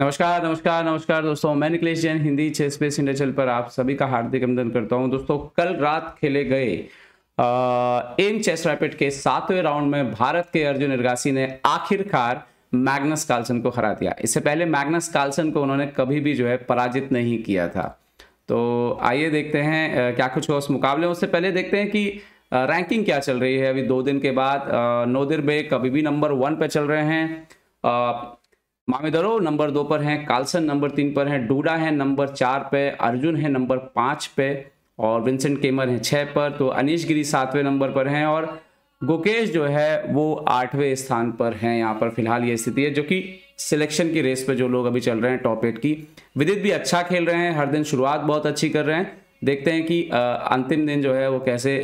नमस्कार नमस्कार नमस्कार दोस्तों मैं निकलेश जैन हिंदी छह स्पेस इंडिया चैनल पर आप सभी का हार्दिक अभिनंदन करता हूं दोस्तों कल रात खेले गए एम चेस रैपिड के सातवें राउंड में भारत के अर्जुन इर्गासी ने आखिरकार मैग्नस कार्लसन को हरा दिया इससे पहले मैग्नस कार्लसन को उन्होंने कभी भी जो है पराजित नहीं किया था तो आइए देखते हैं क्या कुछ हुआ उस मुकाबले उससे पहले देखते हैं कि रैंकिंग क्या चल रही है अभी दो दिन के बाद नोदिर बेग अभी भी नंबर वन पे चल रहे हैं मामेदरो नंबर दो पर हैं कार्लसन नंबर तीन पर हैं डूडा है नंबर चार पे अर्जुन है नंबर पाँच पे और विंसेंट केमर हैं छः पर तो अनिश गिरी सातवें नंबर पर हैं और गोकेश जो है वो आठवें स्थान पर हैं यहाँ पर फिलहाल ये स्थिति है जो कि सिलेक्शन की रेस पे जो लोग अभी चल रहे हैं टॉप एट की विदित भी अच्छा खेल रहे हैं हर दिन शुरुआत बहुत अच्छी कर रहे हैं देखते हैं कि अंतिम दिन जो है वो कैसे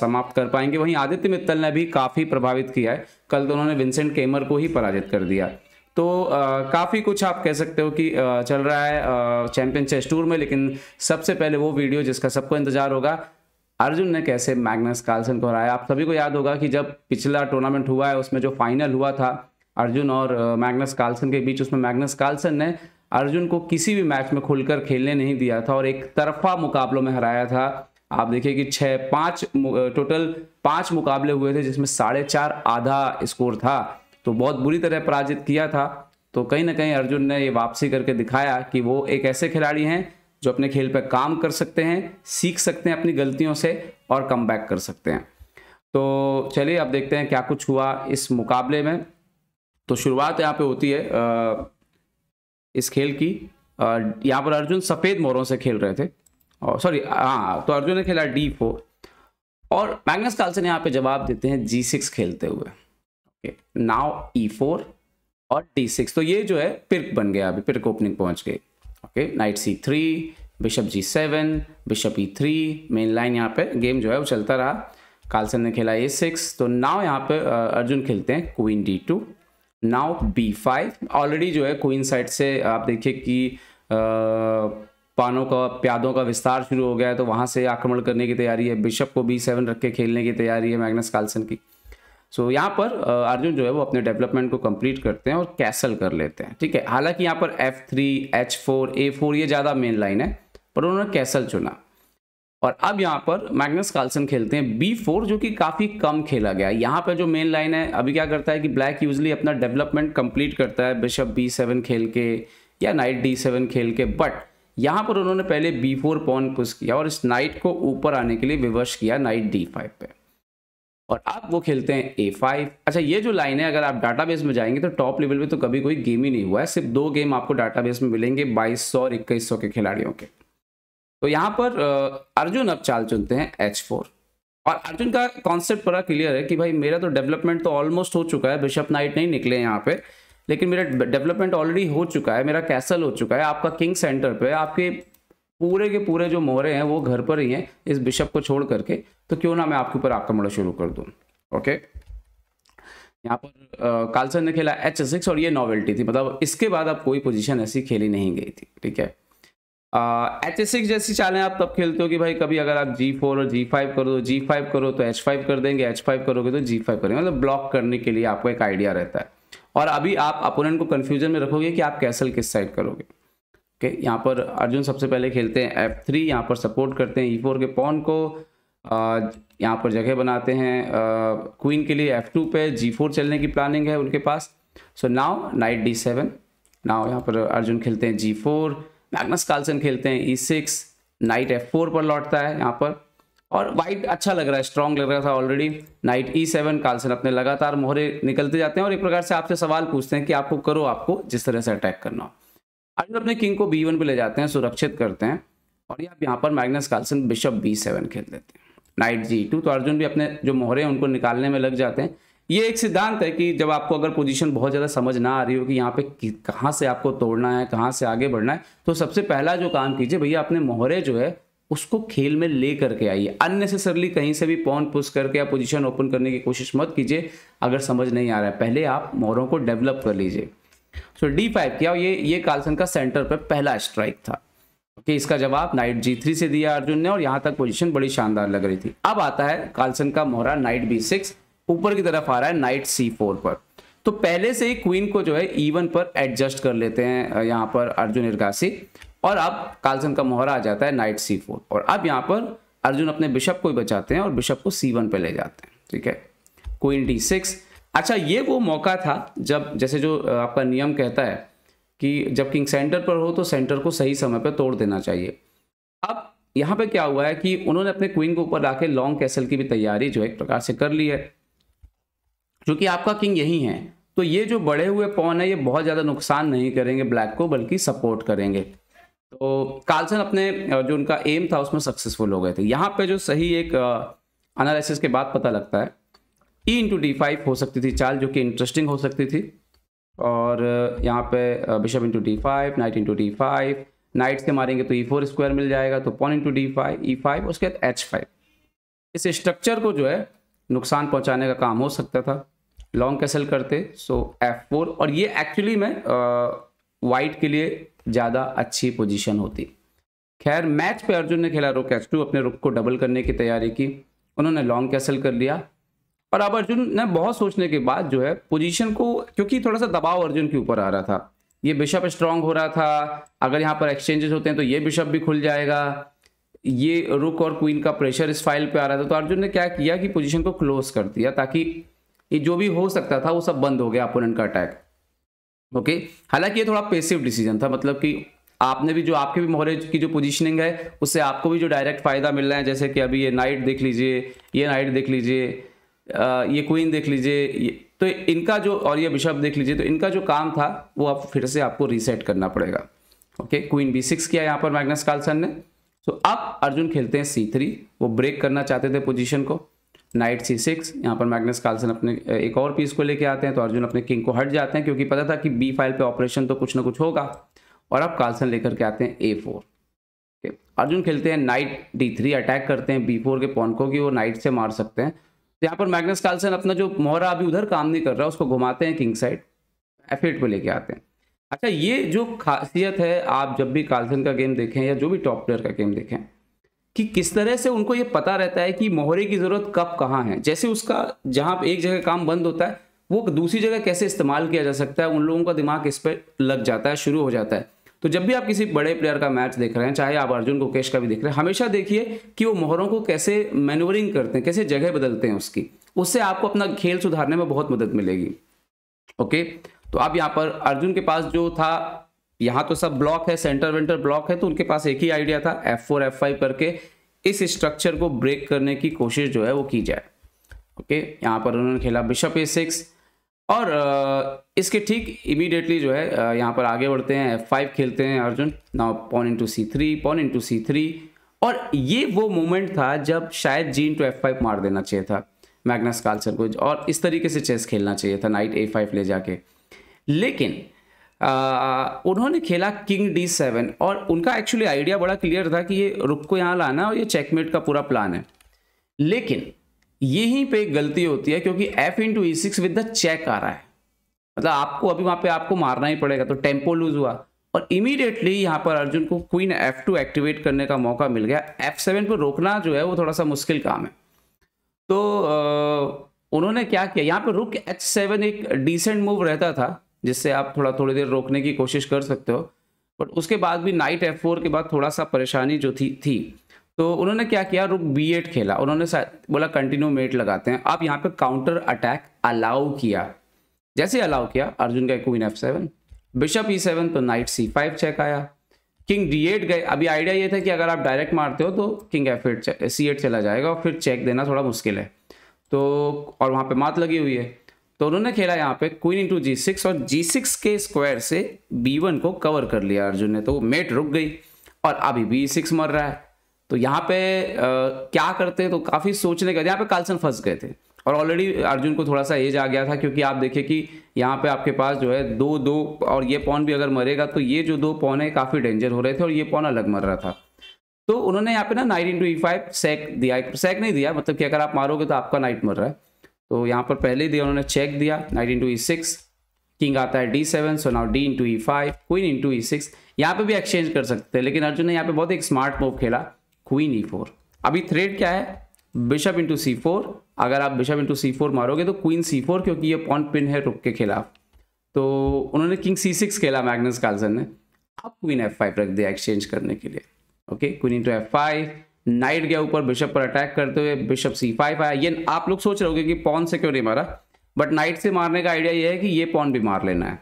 समाप्त कर पाएंगे वहीं आदित्य मित्तल ने भी काफ़ी प्रभावित किया है कल तो उन्होंने विंसेंट केमर को ही पराजित कर दिया तो काफ़ी कुछ आप कह सकते हो कि आ, चल रहा है चैंपियन चेस टूर में लेकिन सबसे पहले वो वीडियो जिसका सबको इंतजार होगा अर्जुन ने कैसे मैग्नस कार्लसन को हराया आप सभी को याद होगा कि जब पिछला टूर्नामेंट हुआ है उसमें जो फाइनल हुआ था अर्जुन और मैग्नस कार्लसन के बीच उसमें मैग्नस कार्लसन ने अर्जुन को किसी भी मैच में खुलकर खेलने नहीं दिया था और एक तरफा मुकाबलों में हराया था आप देखिए कि छः पाँच टोटल पाँच मुकाबले हुए थे जिसमें साढ़े चार आधा स्कोर था तो बहुत बुरी तरह पराजित किया था तो कहीं ना कहीं अर्जुन ने ये वापसी करके दिखाया कि वो एक ऐसे खिलाड़ी हैं जो अपने खेल पर काम कर सकते हैं सीख सकते हैं अपनी गलतियों से और कम कर सकते हैं तो चलिए अब देखते हैं क्या कुछ हुआ इस मुकाबले में तो शुरुआत यहाँ पे होती है इस खेल की यहाँ पर अर्जुन सफ़ेद मोरों से खेल रहे थे और सॉरी हाँ तो अर्जुन ने खेला डी फोर और मैग्नस कार्लसन यहाँ पे जवाब देते हैं जी सिक्स खेलते हुए नाव ई फोर और डी सिक्स तो ये जो है पिर्क बन गया अभी पिर्क ओपनिंग पहुंच गई okay knight C three bishop G seven bishop E three main line यहाँ पे गेम जो है वो चलता रहा कालसन ने खेला ए सिक्स तो नाव यहाँ पे अर्जुन खेलते हैं queen D two now B five already जो है क्वीन साइड से आप देखिए कि पानों का प्यादों का विस्तार शुरू हो गया है तो वहाँ से आक्रमण करने की तैयारी है बिशप को बी सेवन रख के खेलने की तैयारी है मैग्नस कार्लसन की सो so, यहाँ पर अर्जुन जो है वो अपने डेवलपमेंट को कंप्लीट करते हैं और कैसल कर लेते हैं ठीक है हालांकि यहाँ पर F three H four A four ये ज़्यादा मेन लाइन है पर उन्होंने कैसल चुना और अब यहाँ पर मैग्नस कार्लसन खेलते हैं बी फोर जो कि काफ़ी कम खेला गया यहाँ पर जो मेन लाइन है अभी क्या करता है कि ब्लैक यूजली अपना डेवलपमेंट कंप्लीट करता है बिशप बी सेवन खेल के या नाइट डी सेवन खेल के बट यहाँ पर उन्होंने पहले बी फोर पॉन पुश किया और इस नाइट को ऊपर आने के लिए विवश किया नाइट डी फाइव पे और अब वो खेलते हैं ए फाइव अच्छा ये जो लाइन है अगर आप डाटाबेस में जाएंगे तो टॉप लेवल पे तो कभी कोई गेम ही नहीं हुआ है सिर्फ दो गेम आपको डाटाबेस में मिलेंगे बाईस सौ और इक्कीस सौ के खिलाड़ियों के तो यहाँ पर अर्जुन अब चाल चुनते हैं एच फोर और अर्जुन का कॉन्सेप्ट बड़ा क्लियर है कि भाई मेरा तो डेवलपमेंट तो ऑलमोस्ट हो चुका है बिशप नाइट नहीं निकले यहाँ पे लेकिन मेरा डेवलपमेंट ऑलरेडी हो चुका है मेरा कैसल हो चुका है आपका किंग सेंटर पे आपके पूरे के पूरे जो मोहरे हैं वो घर पर ही हैं इस बिशप को छोड़ करके तो क्यों ना मैं आपके ऊपर आक्रमण शुरू कर दूँ ओके यहाँ पर कालसन ने खेला एच सिक्स और ये नॉवेल्टी थी मतलब इसके बाद आप कोई पोजीशन ऐसी खेली नहीं गई थी ठीक है एच सिक्स जैसी चालें आप तब खेलते हो कि भाई कभी अगर आप जी फोर और जी फाइव करो तो जी फाइव करो तो एच फाइव कर देंगे एच फाइव करोगे तो जी फाइव करेंगे मतलब ब्लॉक करने के लिए आपको एक आइडिया रहता है और अभी आप अपोनेंट को कन्फ्यूजन में रखोगे कि आप कैसल किस साइड करोगे के यहाँ पर अर्जुन सबसे पहले खेलते हैं एफ थ्री यहाँ पर सपोर्ट करते हैं ई e फोर के पॉन को यहाँ पर जगह बनाते हैं क्वीन के लिए एफ टू पे जी फोर चलने की प्लानिंग है उनके पास so now knight D seven now यहाँ पर अर्जुन खेलते हैं जी फोर मैगनस कार्लसन खेलते हैं E six knight F four पर लौटता है यहाँ पर और वाइट अच्छा लग रहा है स्ट्रॉन्ग लग रहा था already knight E seven Carlsen अपने लगातार मोहरे निकलते जाते हैं और एक प्रकार से आपसे सवाल पूछते हैं कि आपको करो आपको जिस तरह से अटैक करना हो अर्जुन अपने किंग को बी वन पर ले जाते हैं सुरक्षित करते हैं और ये आप यहाँ पर Magnus Carlsen bishop B seven खेल देते हैं नाइट जी टू तो अर्जुन भी अपने जो मोहरे हैं उनको निकालने में लग जाते हैं ये एक सिद्धांत है कि जब आपको अगर पोजीशन बहुत ज़्यादा समझ ना आ रही हो कि यहाँ पे कहाँ से आपको तोड़ना है कहाँ से आगे बढ़ना है तो सबसे पहला जो काम कीजिए भैया अपने मोहरे जो है उसको खेल में ले करके आइए अननेसेसरली कहीं से भी पॉन पुश करके या पोजिशन ओपन करने की कोशिश मत कीजिए अगर समझ नहीं आ रहा है पहले आप मोहरों को डेवलप कर लीजिए सो डी फाइव क्या ये ये कार्लसन का सेंटर पर पहला स्ट्राइक था ओके इसका जवाब नाइट जी थ्री से दिया अर्जुन ने और यहां तक पोजीशन बड़ी शानदार लग रही थी अब आता है कार्लसन का मोहरा नाइट बी सिक्स ऊपर की तरफ आ रहा है नाइट सी फोर पर तो पहले से ही क्वीन को जो है ईवन पर एडजस्ट कर लेते हैं यहां पर अर्जुन इरगासी और अब कार्लसन का मोहरा आ जाता है नाइट सी फोर और अब यहां पर अर्जुन अपने बिशप को ही बचाते हैं और बिशप को सी वन पर ले जाते हैं ठीक है क्वीन डी सिक्स अच्छा ये वो मौका था जब जैसे जो आपका नियम कहता है कि जब किंग सेंटर पर हो तो सेंटर को सही समय पर तोड़ देना चाहिए अब यहाँ पे क्या हुआ है कि उन्होंने अपने क्वीन को ऊपर लाके लॉन्ग कैसल की भी तैयारी जो एक प्रकार से कर ली है क्योंकि आपका किंग यही है तो ये जो बढ़े हुए पॉन है ये बहुत ज़्यादा नुकसान नहीं करेंगे ब्लैक को बल्कि सपोर्ट करेंगे तो कार्लसन अपने जो उनका एम था उसमें सक्सेसफुल हो गए थे यहाँ पे जो सही एक एनालिसिस के बाद पता लगता है ई इंटू डी फाइव हो सकती थी चाल जो कि इंटरेस्टिंग हो सकती थी और यहाँ पे bishop into D five knight into D five knight से मारेंगे तो ई फोर स्क्वायर मिल जाएगा तो pawn into D five E five उसके बाद एच फाइव इस स्ट्रक्चर को जो है नुकसान पहुँचाने का काम हो सकता था लॉन्ग कैसल करते सो एफ फोर और ये एक्चुअली में वाइट के लिए ज़्यादा अच्छी पोजिशन होती खैर मैच पे अर्जुन ने खेला रुक एच टू अपने रुक को डबल करने की तैयारी की उन्होंने लॉन्ग कैसल कर लिया पर अब अर्जुन ने बहुत सोचने के बाद जो है पोजीशन को क्योंकि थोड़ा सा दबाव अर्जुन के ऊपर आ रहा था ये बिशप स्ट्रांग हो रहा था अगर यहाँ पर एक्सचेंजेस होते हैं तो ये बिशप भी खुल जाएगा ये रुक और क्वीन का प्रेशर इस फाइल पे आ रहा था तो अर्जुन ने क्या किया कि पोजीशन को क्लोज कर दिया ताकि ये जो भी हो सकता था वो सब बंद हो गया अपोनेंट का अटैक ओके हालांकि ये थोड़ा पेसिव डिसीजन था मतलब कि आपने भी जो आपके भी मोहरे की जो पोजीशनिंग है उससे आपको भी जो डायरेक्ट फायदा मिल रहा है जैसे कि अभी ये नाइट देख लीजिए ये नाइट देख लीजिए ये क्वीन देख लीजिए तो इनका जो और ये बिशप देख लीजिए तो इनका जो काम था वो आप फिर से आपको रीसेट करना पड़ेगा ओके क्वीन बी सिक्स किया यहाँ पर मैग्नस कार्लसन ने तो अब अर्जुन खेलते हैं सी थ्री वो ब्रेक करना चाहते थे पोजीशन को नाइट सी सिक्स यहाँ पर मैग्नस कार्लसन अपने एक और पीस को लेके आते हैं तो अर्जुन अपने किंग को हट जाते हैं क्योंकि पता था कि बी फाइल पर ऑपरेशन तो कुछ ना कुछ होगा और अब कार्लसन लेकर के आते हैं ए फोर अर्जुन खेलते हैं नाइट डी थ्री अटैक करते हैं बी फोर के पॉन को कि वो नाइट से मार सकते हैं तो यहाँ पर मैग्नस कार्लसन अपना जो मोहरा अभी उधर काम नहीं कर रहा उसको घुमाते हैं किंग साइड एफेट को लेके आते हैं अच्छा ये जो खासियत है आप जब भी कार्लसन का गेम देखें या जो भी टॉप प्लेयर का गेम देखें कि किस तरह से उनको ये पता रहता है कि मोहरे की ज़रूरत कब कहाँ है जैसे उसका जहाँ एक जगह काम बंद होता है वो दूसरी जगह कैसे इस्तेमाल किया जा सकता है उन लोगों का दिमाग इस पर लग जाता है शुरू हो जाता है तो जब भी आप किसी बड़े प्लेयर का मैच देख रहे हैं चाहे आप अर्जुन केश का भी देख रहे हैं हमेशा देखिए कि वो मोहरों को कैसे मैनूवरिंग करते हैं कैसे जगह बदलते हैं उसकी उससे आपको अपना खेल सुधारने में बहुत मदद मिलेगी ओके तो आप यहाँ पर अर्जुन के पास जो था यहाँ तो सब ब्लॉक है सेंटर वेंटर ब्लॉक है तो उनके पास एक ही आइडिया था एफ फोर एफ फाइव करके इस स्ट्रक्चर को ब्रेक करने की कोशिश जो है वो की जाए ओके यहाँ पर उन्होंने खेला बिशप ए सिक्स और इसके ठीक इमीडिएटली जो है यहाँ पर आगे बढ़ते हैं एफ फाइव खेलते हैं Arjun now pawn into C three pawn into C three और ये वो मोमेंट था जब शायद जी टू एफ फाइव मार देना चाहिए था मैग्नस कार्लसन को और इस तरीके से चेस खेलना चाहिए था नाइट ए फाइव ले जाके लेकिन आ, उन्होंने खेला किंग डी सेवन और उनका एक्चुअली आइडिया बड़ा क्लियर था कि ये रुक को यहाँ लाना और ये चेकमेट का पूरा प्लान है लेकिन यहीं पे गलती होती है क्योंकि F into E six with the check आ रहा है मतलब आपको अभी वहां पे आपको मारना ही पड़ेगा तो टेम्पो लूज हुआ और इमीडिएटली यहां पर अर्जुन को क्वीन एफ टू एक्टिवेट करने का मौका मिल गया एफ सेवन पर रोकना जो है वो थोड़ा सा मुश्किल काम है तो उन्होंने क्या किया यहाँ पर रुक एच सेवन एक डिसेंट मूव रहता था जिससे आप थोड़ा थोड़ी देर रोकने की कोशिश कर सकते हो बट उसके बाद भी नाइट एफ फोर के बाद थोड़ा सा परेशानी जो थी थी तो उन्होंने क्या किया रुक बी एट खेला उन्होंने बोला कंटिन्यू मेट लगाते हैं आप यहाँ पे काउंटर अटैक अलाउ किया जैसे अलाउ किया अर्जुन का queen F seven bishop E seven तो नाइट सी फाइव चेक आया किंग डी एट गए अभी आइडिया ये था कि अगर आप डायरेक्ट मारते हो तो king F eight C eight चला जाएगा और फिर चेक देना थोड़ा मुश्किल है तो और वहाँ पर मात लगी हुई है तो उन्होंने खेला यहाँ पे क्वीन इंटू जी सिक्स और जी सिक्स के स्क्वायर से बी वन को कवर कर लिया अर्जुन ने तो मेट रुक गई और अभी बी सिक्स मर रहा है तो यहाँ पे आ, क्या करते तो काफ़ी सोचने का यहाँ पे कालसन फंस गए थे और ऑलरेडी अर्जुन को थोड़ा सा एज आ गया था क्योंकि आप देखिए कि यहाँ पे आपके पास जो है दो दो और ये पौन भी अगर मरेगा तो ये जो दो पौन है काफ़ी डेंजर हो रहे थे और ये पौन अलग मर रहा था तो उन्होंने यहाँ पे ना नाइट इंटू ई फाइव सेक दिया सेक नहीं दिया मतलब कि अगर आप मारोगे तो आपका नाइट मर रहा है तो यहाँ पर पहले ही दिया उन्होंने चेक दिया knight into E six king आता है D seven so now D into E five queen into E six यहाँ पर भी एक्सचेंज कर सकते हैं लेकिन अर्जुन ने यहाँ पे बहुत एक स्मार्ट मूव खेला क्वीन ई फोर अभी थ्रेड क्या है बिशप इंटू सी फोर अगर आप बिशप इंटू सी फोर मारोगे तो क्वीन सी फोर क्योंकि ये पॉन पिन है रुक के खिलाफ तो उन्होंने किंग सी सिक्स खेला मैग्नस कार्लसन ने अब क्वीन एफ फाइव रख दिया एक्सचेंज करने के लिए okay queen into f five knight गया ऊपर बिशप पर अटैक करते हुए बिशप सी फाइव आया ये आप लोग सोच रहे हो कि पॉन से क्यों नहीं मारा बट नाइट से मारने का आइडिया ये है कि ये पॉन भी मार लेना है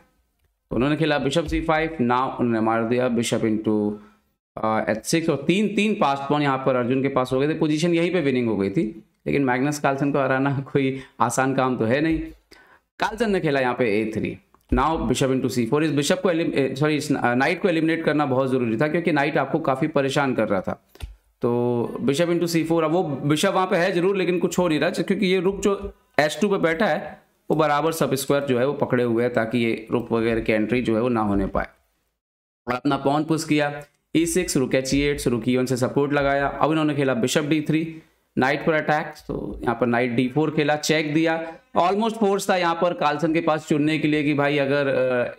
तो उन्होंने खेला बिशप सी फाइव ना उन्होंने मार दिया बिशप इंटू एच सिक्स और तीन तीन पास्ट पॉइंट यहाँ पर अर्जुन के पास हो गए थे पोजीशन यहीं पे विनिंग हो गई थी लेकिन मैग्नस कार्लसन को हराना कोई आसान काम तो है नहीं कार्लसन ने खेला यहाँ पे a three now bishop into c four इस बिशप को सॉरी नाइट को एलिमिनेट करना बहुत ज़रूरी था क्योंकि नाइट आपको काफ़ी परेशान कर रहा था तो बिशप इंटू सी फोर अब वो बिशप वहाँ पे है ज़रूर लेकिन कुछ हो नहीं रहा क्योंकि ये रुक जो एच टू पर बैठा है वो बराबर सब स्क्वायर जो है वो पकड़े हुए है ताकि ये रुक वगैरह की एंट्री जो है वो ना होने पाए और अपना पॉन पुश किया e six rook h e eight rook e one से सपोर्ट लगाया अब इन्होंने खेला बिशप डी थ्री नाइट पर अटैक तो यहाँ पर नाइट डी फोर खेला चेक दिया ऑलमोस्ट फोर्स था यहाँ पर कार्लसन के पास चुनने के लिए कि भाई अगर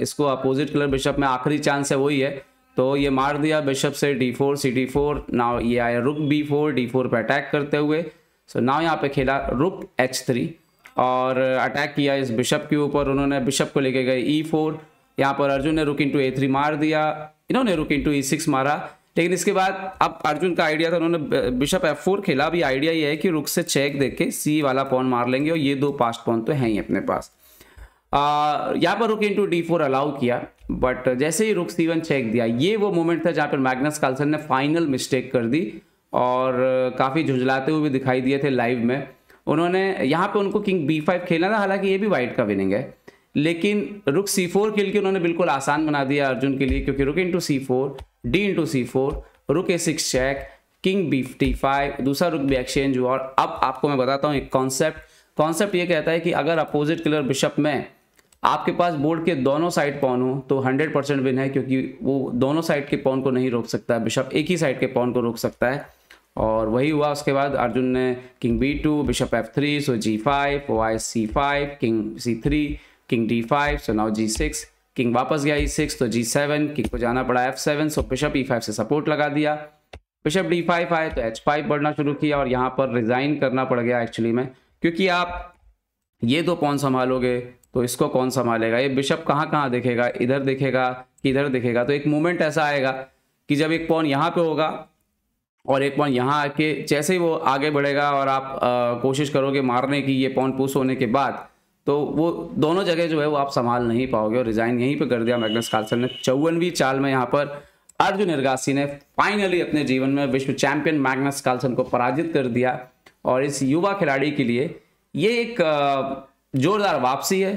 इसको अपोजिट कलर बिशप में आखिरी चांस है वही है तो ये मार दिया बिशप से d four c d four now ये आया rook b four d four पर अटैक करते हुए सो नाव यहाँ पर खेला रुक एच थ्री और अटैक किया इस बिशप के ऊपर उन्होंने बिशप को लेके गए ई e फोर यहाँ पर अर्जुन ने रुक इन टू ए थ्री मार दिया इन्होंने रुक इंटू ई सिक्स मारा लेकिन इसके बाद अब अर्जुन का आइडिया था उन्होंने बिशप एफ फोर खेला अभी आइडिया ये है कि रुक से चेक देख के सी वाला पॉन मार लेंगे और ये दो पास्ट पॉन तो हैं ही अपने पास यहाँ पर rook into d four allow किया बट जैसे ही रुक सी वन चेक दिया ये वो मोमेंट था जहाँ पर मैग्नस कार्लसन ने फाइनल मिस्टेक कर दी और काफ़ी झुंझलाते हुए भी दिखाई दिए थे लाइव में उन्होंने यहाँ पर उनको किंग बी फाइव खेलना था हालांकि ये भी वाइट का विनिंग है लेकिन रुक सी फोर के लिए उन्होंने बिल्कुल आसान बना दिया अर्जुन के लिए क्योंकि rook into c four d into c four rook a six check king b t five दूसरा रुक भी एक्सचेंज हुआ और अब आपको मैं बताता हूँ एक कॉन्सेप्ट कॉन्सेप्ट ये कहता है कि अगर अपोजिट किलर बिशप में आपके पास बोर्ड के दोनों साइड पॉन हो तो 100 परसेंट विन है क्योंकि वो दोनों साइड के पॉन को नहीं रोक सकता बिशप एक ही साइड के पॉन को रोक सकता है और वही हुआ उसके बाद अर्जुन ने king b two bishop f three so g five i c five king c three king d five so now six king वापस गया सिक्स e तो सेवन किंग को जाना पड़ा सेवन सो बिशप फाइव से सपोर्ट लगा दिया bishop five आए तो एच फाइव बढ़ना शुरू किया और यहाँ पर रिजाइन करना पड़ गया एक्चुअली में क्योंकि आप ये दो पौन संभालोगे तो इसको कौन संभालेगा ये बिशप कहाँ कहाँ देखेगा इधर देखेगा इधर देखेगा तो एक मोमेंट ऐसा आएगा कि जब एक पॉन यहाँ पे होगा और एक पॉन यहाँ आके जैसे ही वो आगे बढ़ेगा और आप आ, कोशिश करोगे मारने की ये पॉन पुश होने के बाद तो वो दोनों जगह जो है वो आप संभाल नहीं पाओगे और रिजाइन यहीं पर कर दिया मैग्नस कार्लसन ने चौवनवीं चाल में यहाँ पर अर्जुन निर्गासी ने फाइनली अपने जीवन में विश्व चैंपियन मैग्नस कार्लसन को पराजित कर दिया और इस युवा खिलाड़ी के लिए ये एक जोरदार वापसी है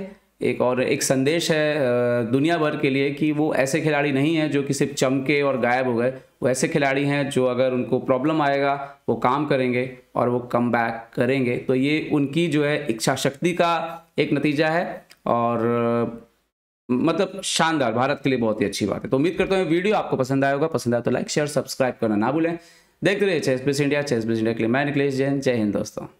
एक और एक संदेश है दुनिया भर के लिए कि वो ऐसे खिलाड़ी नहीं हैं जो कि सिर्फ चमके और गायब हो गए वो ऐसे खिलाड़ी हैं जो अगर उनको प्रॉब्लम आएगा वो काम करेंगे और वो कम करेंगे तो ये उनकी जो है इच्छा शक्ति का एक नतीजा है और मतलब शानदार भारत के लिए बहुत ही अच्छी बात है तो उम्मीद करता हूँ वीडियो आपको पसंद आया होगा पसंद आया तो लाइक शेयर सब्सक्राइब करना ना भूलें देखते रहिए ChessBase India ChessBase India के लिए मैं निकलेश जैन जय हिंद दोस्तों